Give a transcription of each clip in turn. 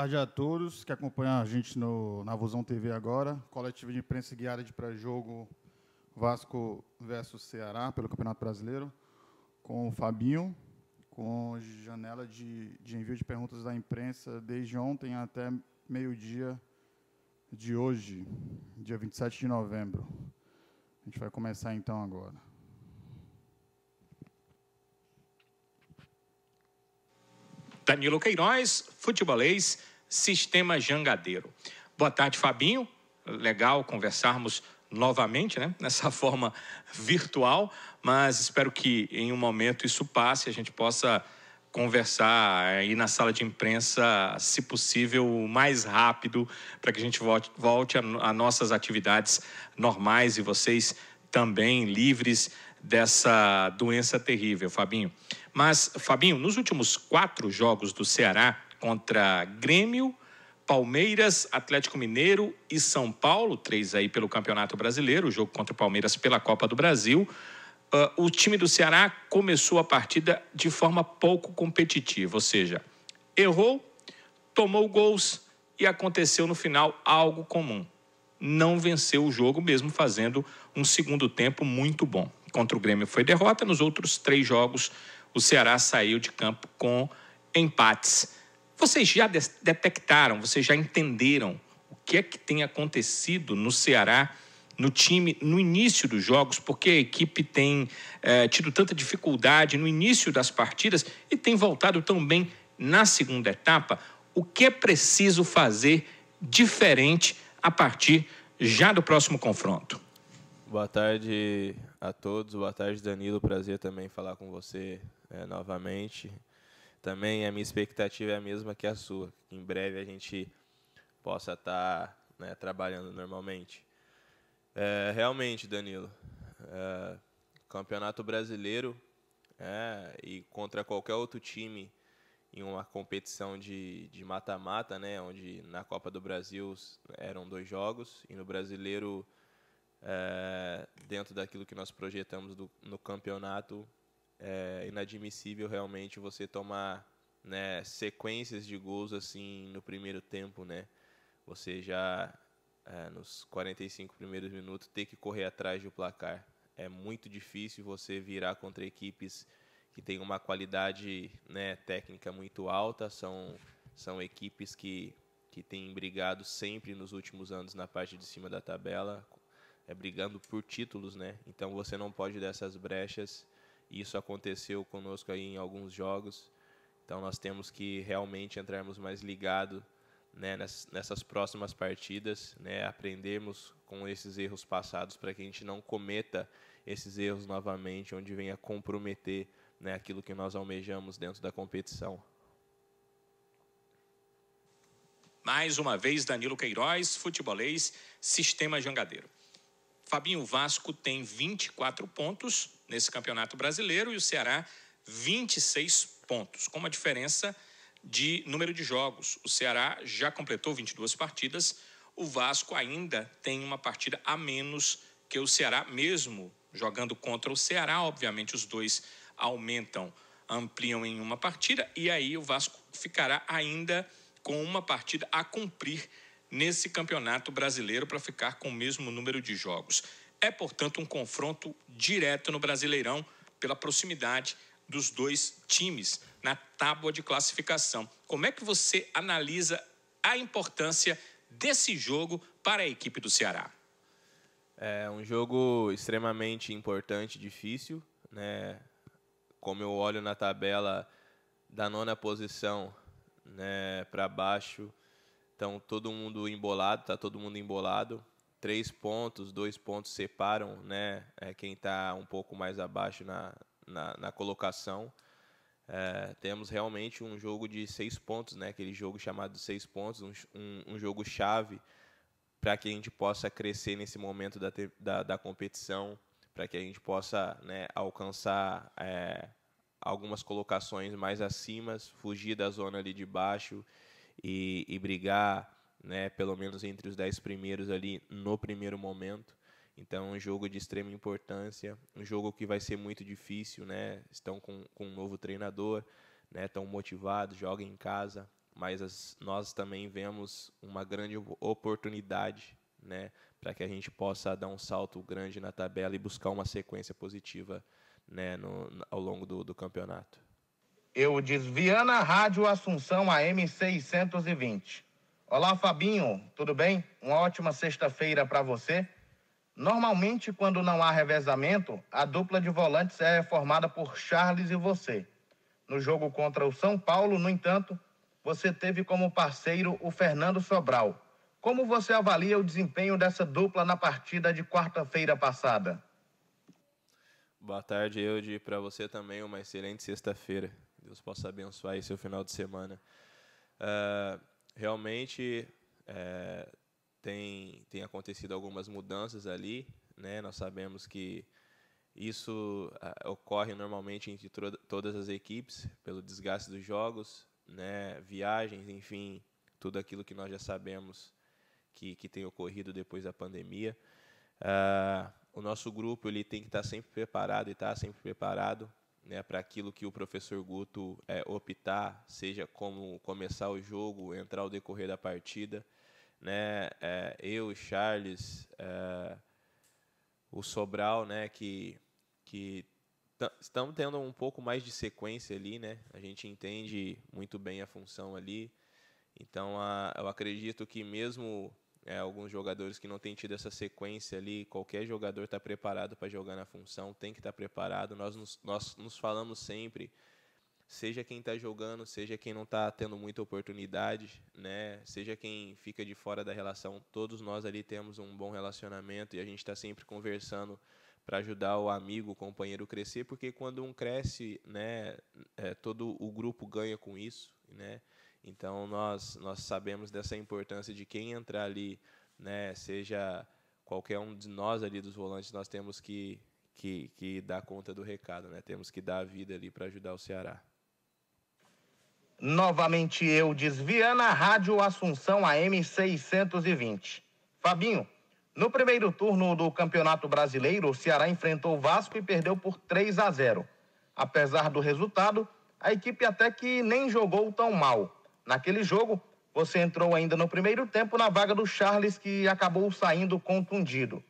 tarde a todos que acompanham a gente no, na Vozão TV agora. Coletiva de imprensa guiada de pré-jogo Vasco versus Ceará pelo Campeonato Brasileiro, com o Fabinho, com janela de, de envio de perguntas da imprensa desde ontem até meio-dia de hoje, dia 27 de novembro. A gente vai começar então agora. Danilo Queiroz, futebolês, Sistema Jangadeiro. Boa tarde, Fabinho. Legal conversarmos novamente, né? Nessa forma virtual, mas espero que em um momento isso passe, a gente possa conversar aí na sala de imprensa, se possível, mais rápido, para que a gente volte, volte a, a, nossas atividades normais e vocês também livres dessa doença terrível, Fabinho. Mas, Fabinho, nos últimos quatro jogos do Ceará contra Grêmio, Palmeiras, Atlético Mineiro e São Paulo, três aí pelo Campeonato Brasileiro, o jogo contra o Palmeiras pela Copa do Brasil. Uh, o time do Ceará começou a partida de forma pouco competitiva, ou seja, errou, tomou gols e aconteceu no final algo comum. Não venceu o jogo, mesmo fazendo um segundo tempo muito bom. Contra o Grêmio foi derrota, nos outros três jogos o Ceará saiu de campo com empates. Vocês já de detectaram, vocês já entenderam o que é que tem acontecido no Ceará, no time, no início dos jogos, porque a equipe tem é, tido tanta dificuldade no início das partidas e tem voltado tão bem na segunda etapa? O que é preciso fazer diferente a partir já do próximo confronto? Boa tarde a todos, boa tarde Danilo, prazer também falar com você né, novamente. Também a minha expectativa é a mesma que a sua, que em breve a gente possa estar tá, né, trabalhando normalmente. É, realmente, Danilo, é, campeonato brasileiro é, e contra qualquer outro time em uma competição de mata-mata, né, onde na Copa do Brasil eram dois jogos e no brasileiro, é, dentro daquilo que nós projetamos do, no campeonato, é inadmissível realmente você tomar né, sequências de gols assim no primeiro tempo, né? Você já é, nos 45 primeiros minutos ter que correr atrás do placar. É muito difícil você virar contra equipes que têm uma qualidade né, técnica muito alta, são, são equipes que, que têm brigado sempre nos últimos anos na parte de cima da tabela, é brigando por títulos, né? Então você não pode dessas brechas isso aconteceu conosco aí em alguns jogos. Então nós temos que realmente entrarmos mais ligado né, nessas, nessas, próximas partidas, né, aprendermos com esses erros passados para que a gente não cometa esses erros novamente, onde venha comprometer né, aquilo que nós almejamos dentro da competição. Mais uma vez, Danilo Queiroz, futebolês, Sistema Jangadeiro. Fabinho, o Vasco tem 24 pontos nesse Campeonato Brasileiro e o Ceará 26 pontos, com uma diferença de número de jogos. O Ceará já completou 22 partidas, o Vasco ainda tem uma partida a menos que o Ceará, mesmo jogando contra o Ceará. Obviamente, os dois aumentam, ampliam em uma partida, e aí o Vasco ficará ainda com uma partida a cumprir nesse Campeonato Brasileiro para ficar com o mesmo número de jogos. É, portanto, um confronto direto no Brasileirão pela proximidade dos dois times na tábua de classificação. Como é que você analisa a importância desse jogo para a equipe do Ceará? É um jogo extremamente importante, difícil, né? Como eu olho na tabela da nona posição, né, para baixo, então todo mundo embolado, tá todo mundo embolado. Três pontos, dois pontos separam, né? É quem está um pouco mais abaixo na, na, na colocação. É, temos realmente um jogo de seis pontos, né? Aquele jogo chamado seis pontos, um, um, um jogo chave para que a gente possa crescer nesse momento da, da, da competição, para que a gente possa né, alcançar é, algumas colocações mais acima, fugir da zona ali de baixo e, e brigar né, pelo menos entre os dez primeiros ali no primeiro momento. Então, um jogo de extrema importância, um jogo que vai ser muito difícil, né? Estão com, com um novo treinador, né? Estão motivados, jogam em casa, mas as, nós também vemos uma grande oportunidade, né? Para que a gente possa dar um salto grande na tabela e buscar uma sequência positiva, né? No, ao longo do, do campeonato. Eu diz Viana Rádio Assunção AM 620. Olá, Fabinho, tudo bem? Uma ótima sexta-feira para você. Normalmente, quando não há revezamento, a dupla de volantes é formada por Charles e você. No jogo contra o São Paulo, no entanto, você teve como parceiro o Fernando Sobral. Como você avalia o desempenho dessa dupla na partida de quarta-feira passada? Boa tarde, Eude, para você também uma excelente sexta-feira. Deus possa abençoar aí seu final de semana. Uh, realmente é, tem, tem acontecido algumas mudanças ali, né? Nós sabemos que isso uh, ocorre normalmente entre todas as equipes, pelo desgaste dos jogos, né? Viagens, enfim, tudo aquilo que nós já sabemos que, que tem ocorrido depois da pandemia. Uh, o nosso grupo ele tem que estar sempre preparado e estar tá sempre preparado né, para aquilo que o professor Guto é, optar, seja como começar o jogo, entrar ao decorrer da partida. Né, é, eu, Charles, é, o Sobral, né, que, que estamos tendo um pouco mais de sequência ali, né, a gente entende muito bem a função ali. Então, a, eu acredito que mesmo é, alguns jogadores que não têm tido essa sequência ali. Qualquer jogador está preparado para jogar na função, tem que estar tá preparado. Nós nos, nós nos falamos sempre, seja quem está jogando, seja quem não está tendo muita oportunidade, né? seja quem fica de fora da relação, todos nós ali temos um bom relacionamento e a gente está sempre conversando para ajudar o amigo, o companheiro crescer, porque quando um cresce, né, é, todo o grupo ganha com isso, né? Então nós nós sabemos dessa importância de quem entrar ali, né, seja qualquer um de nós ali dos volantes, nós temos que que, que dar conta do recado, né? Temos que dar a vida ali para ajudar o Ceará. Novamente eu desviando a Rádio Assunção AM 620. Fabinho, no primeiro turno do Campeonato Brasileiro, o Ceará enfrentou o Vasco e perdeu por 3 a 0. Apesar do resultado, a equipe até que nem jogou tão mal. Naquele jogo, você entrou ainda no primeiro tempo na vaga do Charles, que acabou saindo contundido.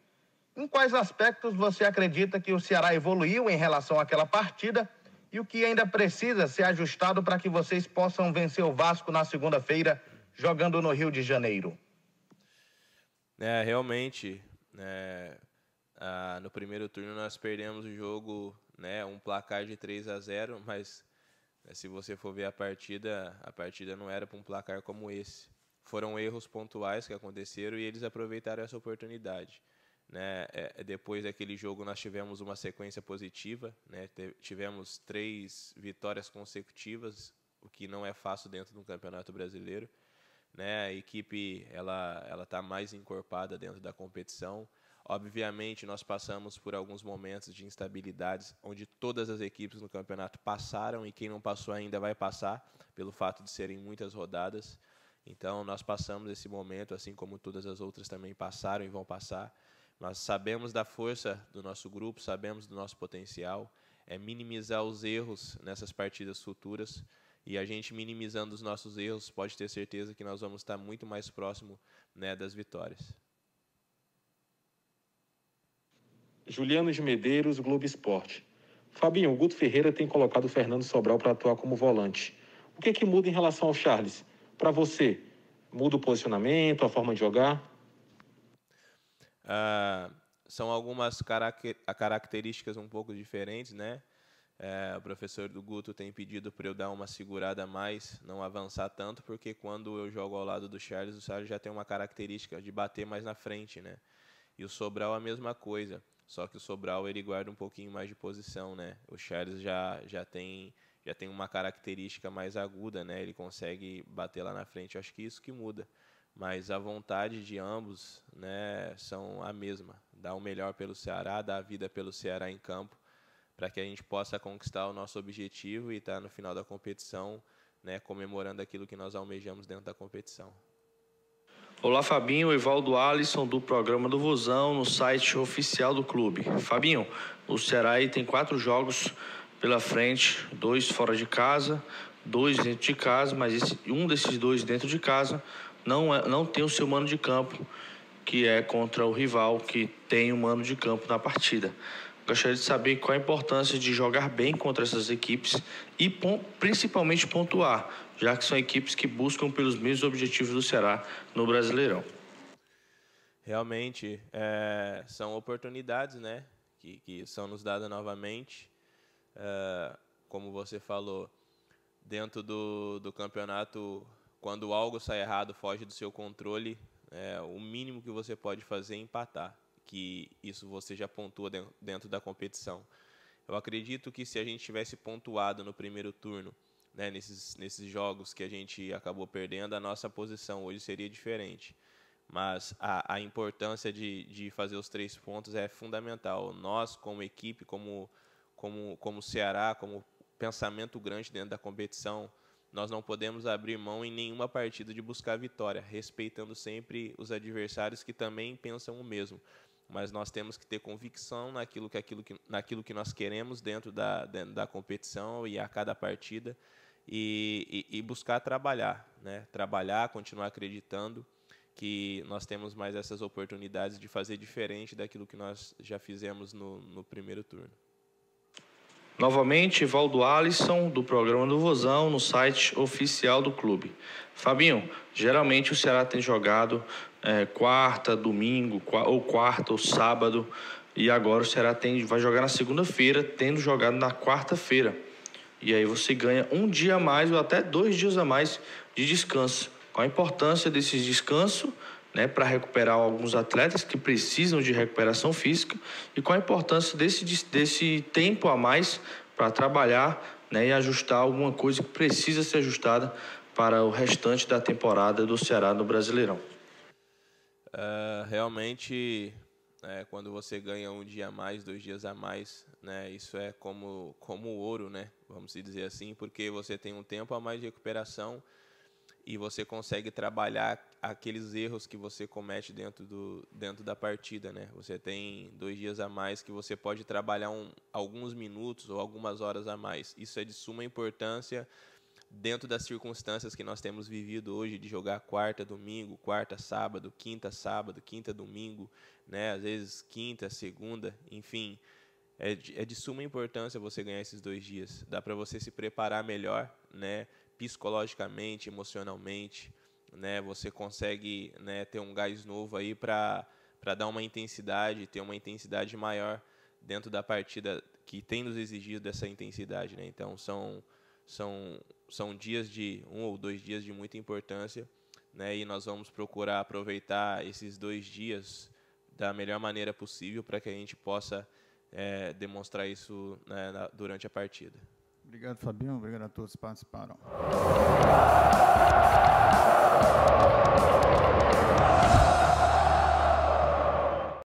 Em quais aspectos você acredita que o Ceará evoluiu em relação àquela partida e o que ainda precisa ser ajustado para que vocês possam vencer o Vasco na segunda-feira, jogando no Rio de Janeiro? É, realmente, é, ah, no primeiro turno nós perdemos o jogo, né, um placar de 3 a 0, mas é, se você for ver a partida, a partida não era para um placar como esse. Foram erros pontuais que aconteceram e eles aproveitaram essa oportunidade. Né? É, é depois daquele jogo nós tivemos uma sequência positiva, né? tivemos três vitórias consecutivas, o que não é fácil dentro do Campeonato Brasileiro. Né? A equipe ela ela está mais encorpada dentro da competição. Obviamente, nós passamos por alguns momentos de instabilidades, onde todas as equipes no campeonato passaram e quem não passou ainda vai passar, pelo fato de serem muitas rodadas. Então, nós passamos esse momento, assim como todas as outras também passaram e vão passar. Nós sabemos da força do nosso grupo, sabemos do nosso potencial, é minimizar os erros nessas partidas futuras. E a gente minimizando os nossos erros, pode ter certeza que nós vamos estar muito mais próximo né, das vitórias. Juliano de Medeiros, Globo Esporte. Fabinho, o Guto Ferreira tem colocado o Fernando Sobral para atuar como volante. O que é que muda em relação ao Charles? Para você, muda o posicionamento, a forma de jogar? Ah, são algumas características um pouco diferentes, né? É, o professor do Guto tem pedido para eu dar uma segurada a mais, não avançar tanto, porque quando eu jogo ao lado do Charles, o Charles já tem uma característica de bater mais na frente, né? E o Sobral a mesma coisa. Só que o Sobral ele guarda um pouquinho mais de posição, né? O Charles já, já tem já tem uma característica mais aguda, né? Ele consegue bater lá na frente. acho que isso que muda. Mas a vontade de ambos, né, são a mesma. Dar o melhor pelo Ceará, dar a vida pelo Ceará em campo, para que a gente possa conquistar o nosso objetivo e estar tá no final da competição, né, comemorando aquilo que nós almejamos dentro da competição. Olá, Fabinho, Evaldo Alisson, do programa do Vozão, no site oficial do clube. Fabinho, o Ceará tem quatro jogos pela frente, dois fora de casa, dois dentro de casa, mas esse, um desses dois dentro de casa não, é, não tem o seu mano de campo, que é contra o rival que tem o um mano de campo na partida. Gostaria de saber qual a importância de jogar bem contra essas equipes e principalmente pontuar já que são equipes que buscam pelos mesmos objetivos do Ceará no Brasileirão. Realmente, é, são oportunidades né, que, que, são nos dadas novamente. É, como você falou, dentro do, do campeonato, quando algo sai errado, foge do seu controle, é, o mínimo que você pode fazer é empatar, que isso você já pontua dentro, dentro da competição. Eu acredito que se a gente tivesse pontuado no primeiro turno, né, nesses, nesses jogos que a gente acabou perdendo, a nossa posição hoje seria diferente. Mas a, a importância de, de fazer os três pontos é fundamental. Nós, como equipe, como, como, como Ceará, como pensamento grande dentro da competição, nós não podemos abrir mão em nenhuma partida de buscar vitória, respeitando sempre os adversários que também pensam o mesmo. Mas nós temos que ter convicção naquilo que, aquilo que, naquilo que nós queremos dentro da, dentro da competição e a cada partida e, e, e buscar trabalhar, né? Trabalhar, continuar acreditando que nós temos mais essas oportunidades de fazer diferente daquilo que nós já fizemos no, no primeiro turno. Novamente, Valdo Alisson, do programa do Vozão, no site oficial do clube. Fabinho, geralmente o Ceará tem jogado é, quarta, domingo, ou quarta, ou sábado, e agora o Ceará tem, vai jogar na segunda-feira, tendo jogado na quarta-feira. E aí você ganha um dia a mais ou até dois dias a mais de descanso. Qual a importância desse descanso né, para recuperar alguns atletas que precisam de recuperação física e qual a importância desse, desse tempo a mais para trabalhar né, e ajustar alguma coisa que precisa ser ajustada para o restante da temporada do Ceará no Brasileirão. É, realmente é, quando você ganha um dia a mais, dois dias a mais, né, isso é como, como ouro, né, vamos dizer assim, porque você tem um tempo a mais de recuperação e você consegue trabalhar aqueles erros que você comete dentro, do, dentro da partida. Né? Você tem dois dias a mais que você pode trabalhar um, alguns minutos ou algumas horas a mais. Isso é de suma importância dentro das circunstâncias que nós temos vivido hoje de jogar quarta, domingo, quarta, sábado, quinta, sábado, quinta, domingo, né? Às vezes quinta, segunda, enfim, é de, é de suma importância você ganhar esses dois dias. Dá para você se preparar melhor, né? Psicologicamente, emocionalmente, né? Você consegue, né? Ter um gás novo aí para para dar uma intensidade, ter uma intensidade maior dentro da partida que tem nos exigido essa intensidade, né? Então são são, são dias de um ou dois dias de muita importância, né? E nós vamos procurar aproveitar esses dois dias da melhor maneira possível para que a gente possa é, demonstrar isso né, na, durante a partida. Obrigado, Fabião. Obrigado a todos que participaram.